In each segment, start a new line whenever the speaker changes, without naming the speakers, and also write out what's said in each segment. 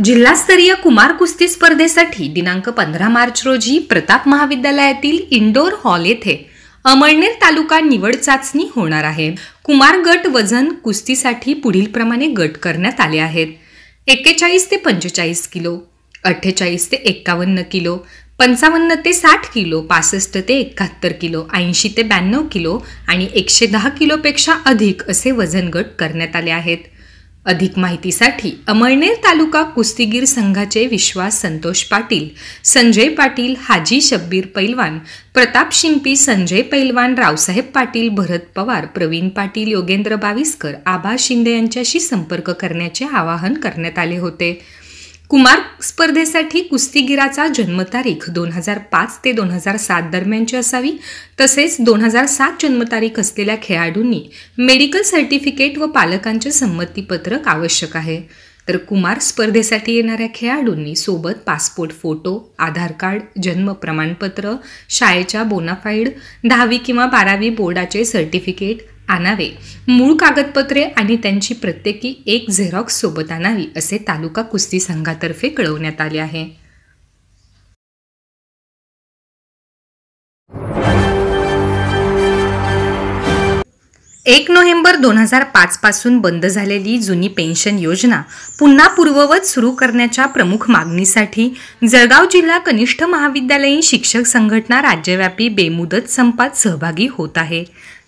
जिल्हास्तरीय कुमार कुस्ती स्पर्धेसाठी दिनांक पंधरा मार्च रोजी प्रताप महाविद्यालयातील इंडोर हॉल येथे अमळनेर तालुका निवड चाचणी होणार आहे कुमार गट वजन कुस्तीसाठी पुढीलप्रमाणे गट करण्यात आले आहेत एक्केचाळीस ते पंचेचाळीस किलो अठ्ठेचाळीस ते एक्कावन्न किलो पंचावन्न ते साठ किलो पासष्ट ते एकाहत्तर किलो ऐंशी ते ब्याण्णव किलो आणि एकशे दहा किलोपेक्षा अधिक असे वजन गट करण्यात आले आहेत अधिक माहितीसाठी अमळनेर तालुका कुस्तीगीर संघाचे विश्वास संतोष पाटील संजय पाटील हाजी शब्बीर पैलवान प्रताप शिंपी संजय पैलवान रावसाहेब पाटील भरत पवार प्रवीण पाटील योगेंद्र बाविस्कर आभा शिंदे यांच्याशी संपर्क करण्याचे आवाहन करण्यात आले होते कुमार स्पर्धेसाठी कुस्तीगिराचा जन्मतारीख दोन हजार पाच ते दोन हजार सात दरम्यानची असावी तसेच दोन हजार सात जन्मतारीख असलेल्या खेळाडूंनी मेडिकल सर्टिफिकेट व पालकांचे संमतीपत्रक आवश्यक आहे तर कुमार स्पर्धेसाठी येणाऱ्या खेळाडूंनी सोबत पासपोर्ट फोटो आधार कार्ड जन्म प्रमाणपत्र शाळेच्या बोनाफाईड दहावी किंवा बारावी बोर्डाचे सर्टिफिकेट आणावे मूळ कागदपत्रे आणि त्यांची प्रत्येकी एक झेरॉक्स सोबत आणावी असे तालुका कुस्ती संघातर्फे कळवण्यात आले आहे एक नोव्हेंबर दोन हजार पाच पासून बंद झालेली जुनी पेन्शन योजना पुन्हा पूर्ववत सुरू करण्याच्या प्रमुख मागणीसाठी जळगाव जिल्हा कनिष्ठ महाविद्यालयीन शिक्षक संघटना राज्यव्यापी बेमुदत संपात सहभागी होत आहे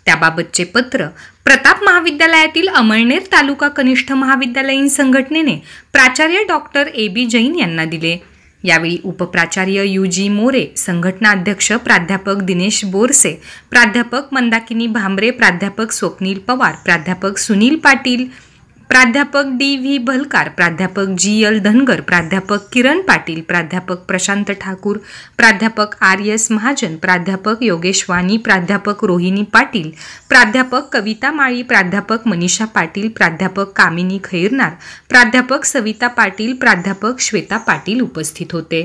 त्याबाबतचे पत्र प्रताप महाविद्यालयातील अमळनेर तालुका कनिष्ठ महाविद्यालयीन संघटनेने प्राचार्य डॉक्टर ए बी जैन यांना दिले यावेळी उपप्राचार्य यू जी मोरे संघटना अध्यक्ष प्राध्यापक दिनेश बोरसे प्राध्यापक मंदाकिनी भांबरे प्राध्यापक स्वप्नील पवार प्राध्यापक सुनील पाटील प्राध्यापक डी व्ही भलकार प्राध्यापक जी एल धनगर प्राध्यापक किरण पाटील प्राध्यापक प्रशांत ठाकूर प्राध्यापक आर एस महाजन प्राध्यापक योगेश वानी प्राध्यापक रोहिणी पाटील प्राध्यापक कविता माळी प्राध्यापक मनीषा पाटील प्राध्यापक कामिनी खैरनार प्राध्यापक सविता पाटील प्राध्यापक श्वेता पाटील उपस्थित होते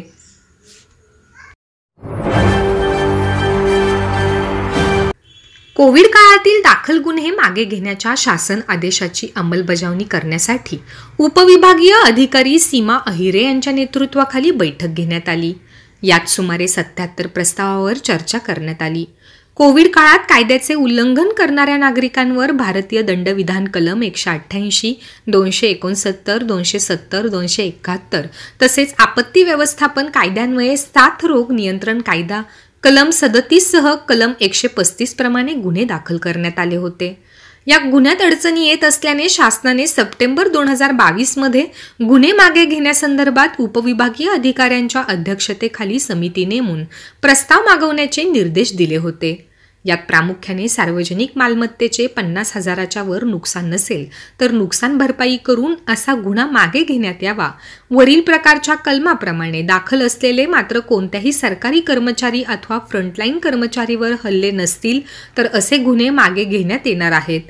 कोविड काळातील दाखल गुन्हे मागे घेण्याच्या शासन आदेशाची अंमलबजावणी करण्यासाठी उपविभागीय अधिकारी सीमा अहिरे यांच्या नेतृत्वाखाली बैठक घेण्यात आली यात सुमारे सत्याहत्तर प्रस्तावावर चर्चा करण्यात आली कोविड काळात कायद्याचे उल्लंघन करणाऱ्या नागरिकांवर भारतीय दंडविधान कलम एकशे अठ्ठ्याऐंशी दोनशे एकोणसत्तर दोनशे सत्तर दोनशे एकाहत्तर तसेच आपत्ती व्यवस्थापन कायद्यान्वये साथ रोग नियंत्रण कायदा कलम सदतीससह कलम एकशे पस्तीस प्रमाणे गुन्हे दाखल करण्यात आले होते या गुन्ह्यात अडचणी येत असल्याने शासनाने सप्टेंबर दोन हजार बावीसमध्ये गुन्हे मागे घेण्यासंदर्भात उपविभागीय अधिकाऱ्यांच्या अध्यक्षतेखाली समिती नेमून प्रस्ताव मागवण्याचे निर्देश दिले होते यात प्रामुख्याने सार्वजनिक मालमत्तेचे पन्नास हजाराच्या वर नुकसान नसेल तर नुकसान भरपाई करून असा गुन्हा मागे घेण्यात यावा वरील प्रकारच्या कलमाप्रमाणे दाखल असलेले मात्र कोणत्याही सरकारी कर्मचारी अथवा फ्रंटलाईन कर्मचारीवर हल्ले नसतील तर असे गुन्हे मागे घेण्यात येणार आहेत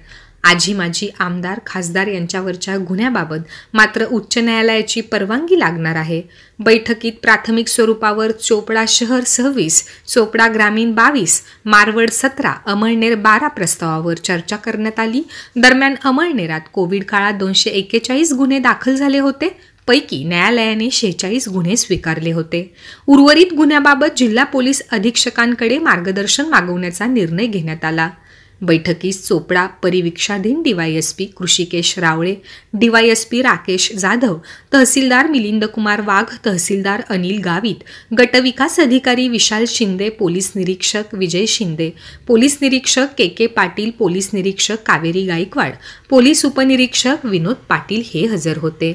आजी माजी आमदार खासदार यांच्यावरच्या गुन्ह्याबाबत मात्र उच्च न्यायालयाची परवानगी लागणार आहे बैठकीत प्राथमिक स्वरूपावर चोपडा शहर सव्वीस चोपडा ग्रामीण बावीस मारवड सतरा अमळनेर बारा प्रस्तावावर चर्चा करण्यात आली दरम्यान अमळनेरात कोविड काळात दोनशे एक्केचाळीस गुन्हे दाखल झाले होते पैकी न्यायालयाने शेहेचाळीस गुन्हे स्वीकारले होते उर्वरित गुन्ह्याबाबत जिल्हा पोलीस अधीक्षकांकडे मार्गदर्शन मागवण्याचा निर्णय घेण्यात आला बैठकीस चोपडा परिवीक्षाधीन डीवायएसपी कृषिकेश रावळे डीवायएसपी राकेश जाधव तहसीलदार मिलिंद कुमार वाघ तहसीलदार अनिल गावित गटविकास अधिकारी विशाल शिंदे पोलीस निरीक्षक विजय शिंदे पोलीस निरीक्षक के के पाटील पोलीस निरीक्षक कावेरी गायकवाड पोलीस उपनिरीक्षक विनोद पाटील हे हजर होते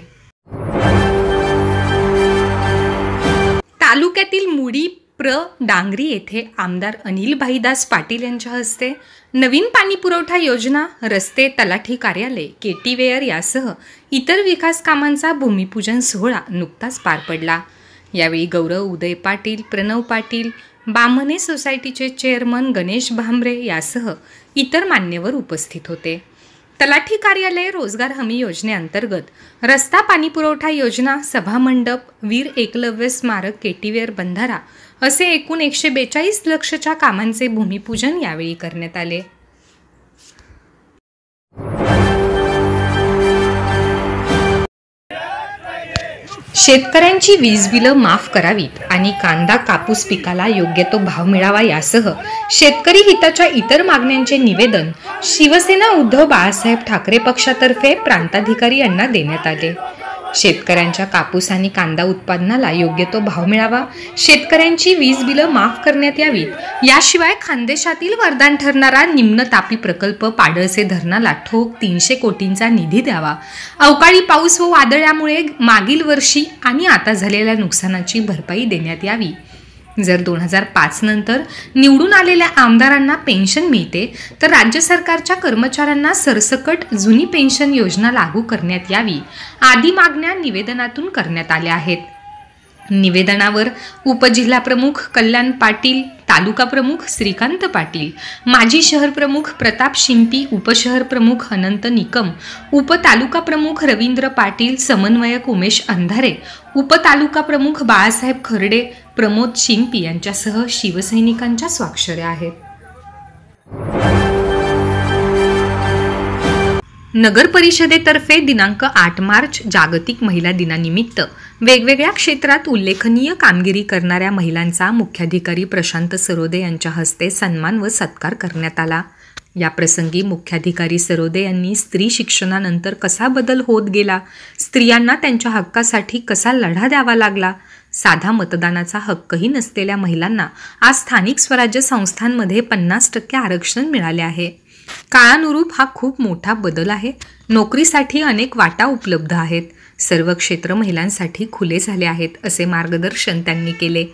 तालुक्यातील मुडी प्र डांगरी येथे आमदार अनिल भाईदास पाटील यांच्या हस्ते नवीन पाणी पुरवठा योजना रस्ते तलाठी कार्यालय केटीवेअर यासह इतर विकास कामांचा भूमिपूजन सोहळा नुकताच पार पडला यावेळी गौरव उदय पाटील प्रणव पाटील बामने सोसायटीचे चेअरमन गणेश भांबरे यासह इतर मान्यवर उपस्थित होते तलाठी कार्यालय रोजगार हमी योजनेअंतर्गत रस्ता पाणी पुरवठा योजना सभामंडप वीर एकलव्य स्मारक केटीवेअर बंधारा असे एकूण एकशे बेचाळीस लक्षच्या कामांचे भूमिपूजन यावेळी करण्यात आले शेतकऱ्यांची वीज बिलं माफ करावीत आणि कांदा कापूस पिकाला योग्य तो भाव मिळावा यासह शेतकरी हिताच्या इतर मागण्यांचे निवेदन शिवसेना उद्धव बाळासाहेब ठाकरे पक्षातर्फे प्रांताधिकारी यांना देण्यात आले शेतकऱ्यांच्या कापूस आणि कांदा उत्पादनाला योग्य तो भाव मिळावा शेतकऱ्यांची वीज बिलं माफ करण्यात यावीत याशिवाय खानदेशातील वरदान ठरणारा निम्न तापी प्रकल्प पाडळसे धरणाला ठोक तीनशे कोटींचा निधी द्यावा अवकाळी पाऊस व वादळामुळे मागील वर्षी आणि आता झालेल्या नुकसानाची भरपाई देण्यात यावी जर दोन हजार पाच नंतर निवडून आलेल्या आमदारांना पेन्शन मिळते तर राज्य सरकारच्या कर्मचाऱ्यांना सरसकट जुनी पेन्शन योजना लागू करण्यात यावी आदी मागण्या निवेदनातून करण्यात आल्या आहेत निवेदनावर उपजिल्हाप्रमुख कल्याण पाटील तालुका प्रमुख श्रीकांत पाटील माजी शहर प्रमुख प्रताप शिंपी उपशहर प्रमुख अनंत निकम उपतालुका प्रमुख रवींद्र पाटील समन्वयक उमेश अंधारे उपतालुका प्रमुख बाळासाहेब खर्डे प्रमोद शिंपी यांच्यासह शिवसैनिकांच्या स्वाक्षऱ्या आहेत नगर परिषदेतर्फे दिनांक आठ मार्च जागतिक महिला दिनानिमित्त वेगवेगळ्या क्षेत्रात उल्लेखनीय कामगिरी करणाऱ्या महिलांचा मुख्याधिकारी प्रशांत सरोदे यांच्या हस्ते सन्मान व सत्कार करण्यात आला याप्रसंगी मुख्याधिकारी सरोदे यांनी स्त्री शिक्षणानंतर कसा बदल होत गेला स्त्रियांना त्यांच्या हक्कासाठी कसा लढा द्यावा लागला साधा मतदानाचा हक्कही नसलेल्या महिलांना आज स्थानिक स्वराज्य संस्थांमध्ये पन्नास टक्के आरक्षण मिळाले आहे काळानुरूप हा खूप मोठा बदल आहे नोकरीसाठी अनेक वाटा उपलब्ध आहेत सर्व क्षेत्र महिलांसाठी खुले झाले आहेत असे मार्गदर्शन त्यांनी केले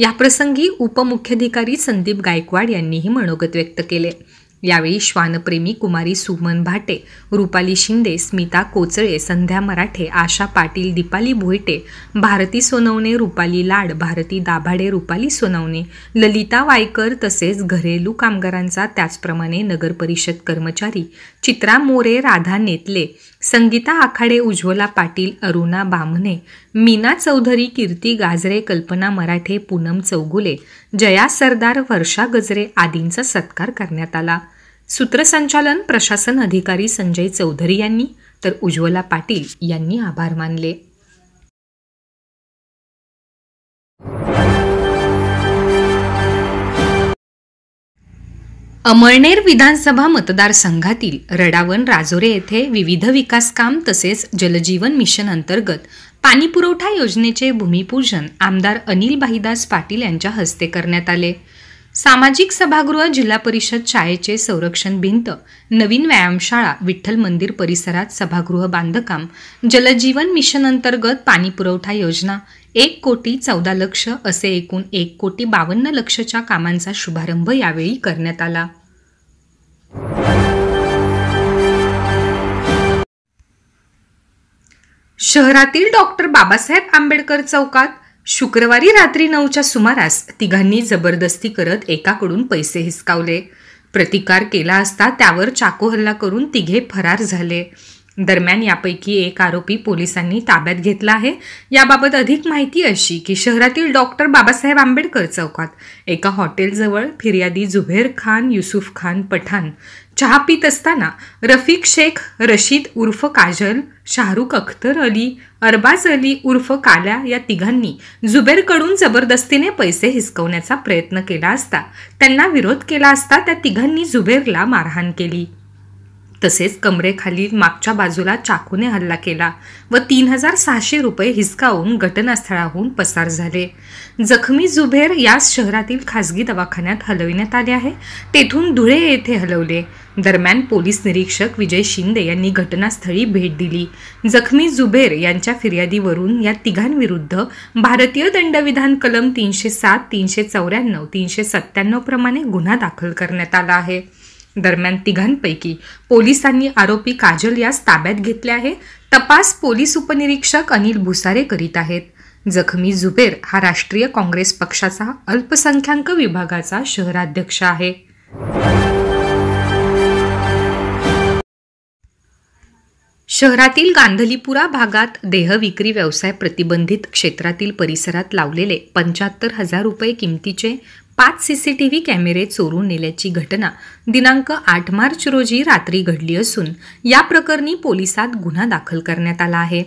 याप्रसंगी उपमुख्याधिकारी संदीप गायकवाड यांनीही मनोगत व्यक्त केले यावेळी श्वानप्रेमी कुमारी सुमन भाटे रुपाली शिंदे स्मिता कोचळे संध्या मराठे आशा पाटील दीपाली भोयटे भारती सोनवणे रुपाली लाड भारती दाभाडे रुपाली सोनवणे ललिता वायकर तसेच घरेलू कामगारांचा त्याचप्रमाणे नगरपरिषद कर्मचारी चित्रा मोरे राधा नेतले संगीता आखाडे उज्ज्वला पाटील अरुणा बामणे मीना चौधरी कीर्ती गाजरे कल्पना मराठे पूनम चौगुले जया सरदार वर्षा गजरे आदींचा सत्कार करण्यात आला सूत्रसंचालन प्रशासन अधिकारी संजय चौधरी यांनी तर उज्ज्वला पाटील यांनी आभार मानले अमळनेर विधानसभा मतदारसंघातील रडावन राजोरे येथे विविध विकास काम तसेच जलजीवन मिशन अंतर्गत पाणीपुरवठा योजनेचे भूमिपूजन आमदार अनिल भाईदास पाटील यांच्या हस्ते करण्यात आले सामाजिक सभागृह जिल्हा परिषद शाळेचे संरक्षण भिंत नवीन व्यायामशाळा विठ्ठल मंदिर परिसरात सभागृह बांधकाम जलजीवन मिशन अंतर्गत पाणी पुरवठा योजना एक कोटी चौदा लक्ष असे एकूण एक कोटी बावन्न लक्षच्या कामांचा शुभारंभ यावेळी करण्यात आला शहरातील डॉक्टर बाबासाहेब आंबेडकर चौकात शुक्रवारी रात्री नऊच्या सुमारास तिघांनी जबरदस्ती करत एकाकडून पैसे हिसकावले प्रतिकार केला असता त्यावर चाकू हल्ला करून तिघे फरार झाले दरम्यान यापैकी एक आरोपी पोलिसांनी ताब्यात घेतला आहे याबाबत अधिक माहिती अशी की शहरातील डॉक्टर बाबासाहेब आंबेडकर चौकात एका हॉटेलजवळ फिर्यादी जुबेर खान युसुफ खान पठाण चहा पित असताना रफिक शेख रशीद उर्फ काजल शाहरुख अख्तर अली अरबाज अली उर्फ काल्या या तिघांनी जुबेरकडून जबरदस्तीने पैसे हिसकवण्याचा प्रयत्न केला असता त्यांना विरोध केला असता त्या तिघांनी जुबेरला मारहाण केली तसेच कमरेखाली मागच्या बाजूला चाकूने हल्ला केला व तीन हजार सहाशे रुपये हिसकावून घटनास्थळाहून पसार झाले जखमी जुबेर याच शहरातील खासगी दवाखान्यात हलविण्यात आले आहे तेथून धुळे येथे हलवले दरम्यान पोलीस निरीक्षक विजय शिंदे यांनी घटनास्थळी भेट दिली जखमी जुबेर यांच्या फिर्यादीवरून या तिघांविरुद्ध भारतीय दंडविधान कलम तीनशे सात तीनशे चौऱ्याण्णव तीनशे सत्त्याण्णव प्रमाणे गुन्हा दाखल करण्यात आला आहे दरम्यान तिघांपैकी पोलिसांनी आरोपी काजल यास ताब्यात घेतले आहे तपास पोलीस उपनिरीक्षक अनिल भुसारे करीत आहेत जखमी जुबेर हा राष्ट्रीय काँग्रेस पक्षाचा अल्पसंख्याक विभागाचा शहराध्यक्ष आहे शहरातील गांधलीपुरा भागात देह विक्री व्यवसाय प्रतिबंधित क्षेत्रातील परिसरात लावलेले पंच्याहत्तर हजार रुपये किमतीचे पाच सीसीटीव्ही कॅमेरे चोरून नेल्याची घटना दिनांक आठ मार्च रोजी रात्री घडली असून या प्रकरणी पोलिसात गुन्हा दाखल करण्यात आला आहे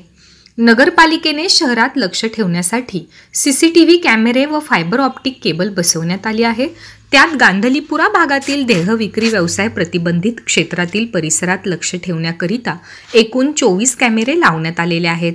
नगरपालिकेने शहरात लक्ष ठेवण्यासाठी सीसीटीव्ही कॅमेरे व फायबर ऑप्टिक केबल बसवण्यात आली आहे त्यात गांधलीपुरा भागातील देह विक्री व्यवसाय प्रतिबंधित क्षेत्रातील परिसरात लक्ष ठेवण्याकरिता एकूण चोवीस कॅमेरे लावण्यात आलेले आहेत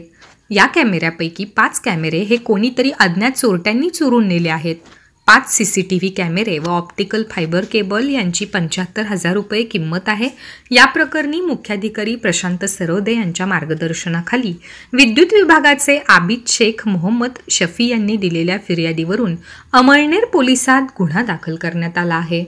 या कॅमेऱ्यापैकी पाच कॅमेरे हे कोणीतरी अज्ञात चोरट्यांनी चोरून नेले आहेत पाच सी सी टी व्ही कॅमेरे व ऑप्टिकल फायबर केबल यांची पंच्याहत्तर हजार रुपये किंमत आहे या प्रकरणी मुख्याधिकारी प्रशांत सरोदे यांच्या मार्गदर्शनाखाली विद्युत विभागाचे आबिद शेख मोहम्मद शफी यांनी दिलेल्या फिर्यादीवरून अमळनेर पोलिसात गुन्हा दाखल करण्यात आला आहे